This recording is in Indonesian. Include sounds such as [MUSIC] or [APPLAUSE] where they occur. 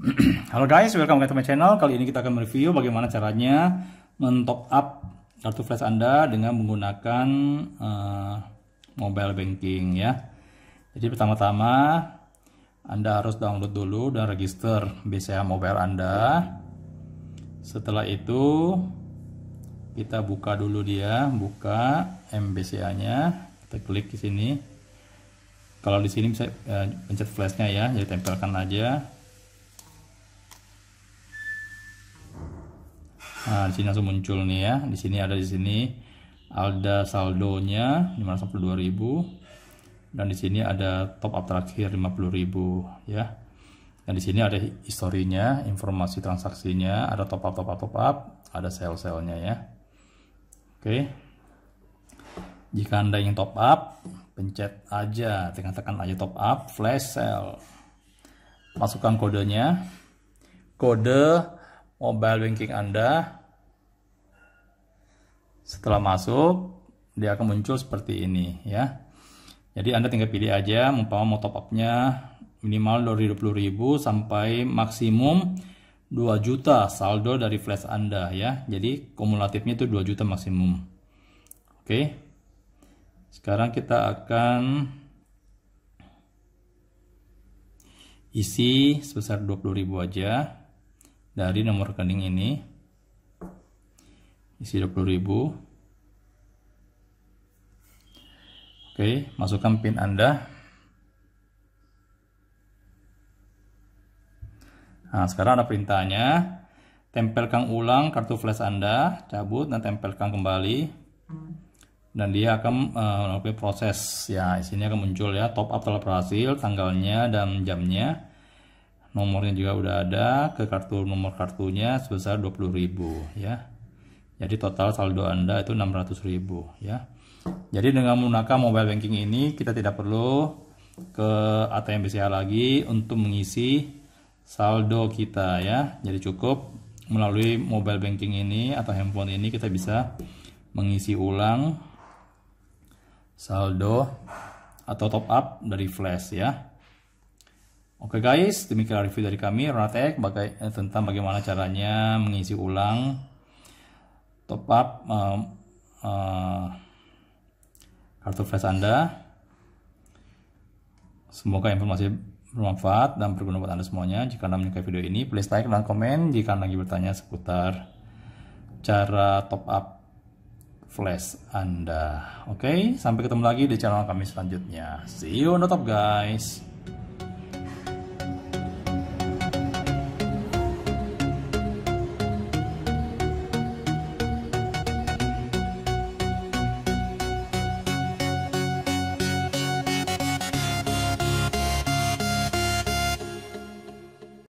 [CLEARS THROAT] Halo guys, welcome back to my channel. Kali ini kita akan mereview bagaimana caranya mentop up kartu flash Anda dengan menggunakan uh, mobile banking ya. Jadi pertama-tama Anda harus download dulu dan register BCA mobile Anda. Setelah itu kita buka dulu dia, buka MBCA-nya. Kita klik di sini. Kalau di sini bisa eh, pencet flashnya ya, jadi tempelkan aja Nah, di sini langsung muncul nih ya. Di sini ada di sini ada saldonya 52.000 dan di sini ada top up terakhir 50.000 ya. Dan di sini ada historinya, informasi transaksinya, ada top up top up top up, ada sell-sellnya ya. Oke. Jika Anda ingin top up, pencet aja, tinggal tekan aja top up, flash sell. Masukkan kodenya. Kode mobile banking Anda setelah masuk, dia akan muncul seperti ini ya. Jadi Anda tinggal pilih aja, umpama mau top up-nya minimal 20000 sampai maksimum 2 juta saldo dari flash Anda ya. Jadi kumulatifnya itu 2 juta maksimum. Oke. Sekarang kita akan isi sebesar 20.000 aja dari nomor rekening ini isi 20.000 oke masukkan pin anda nah sekarang ada perintahnya tempelkan ulang kartu flash anda cabut dan tempelkan kembali dan dia akan eh, melakukan proses ya isinya akan muncul ya top up telah berhasil tanggalnya dan jamnya nomornya juga udah ada ke kartu nomor kartunya sebesar 20.000 ya jadi total saldo Anda itu 600.000 ya. Jadi dengan menggunakan mobile banking ini kita tidak perlu ke ATM BCA lagi untuk mengisi saldo kita ya. Jadi cukup melalui mobile banking ini atau handphone ini kita bisa mengisi ulang saldo atau top up dari flash ya. Oke okay guys, demikian review dari kami Ratek tentang bagaimana caranya mengisi ulang top up uh, uh, kartu flash Anda. Semoga informasi bermanfaat dan berguna buat Anda semuanya. Jika Anda menyukai video ini, please like dan komen jika Anda lagi bertanya seputar cara top up flash Anda. Oke, okay? sampai ketemu lagi di channel kami selanjutnya. See you on the top guys.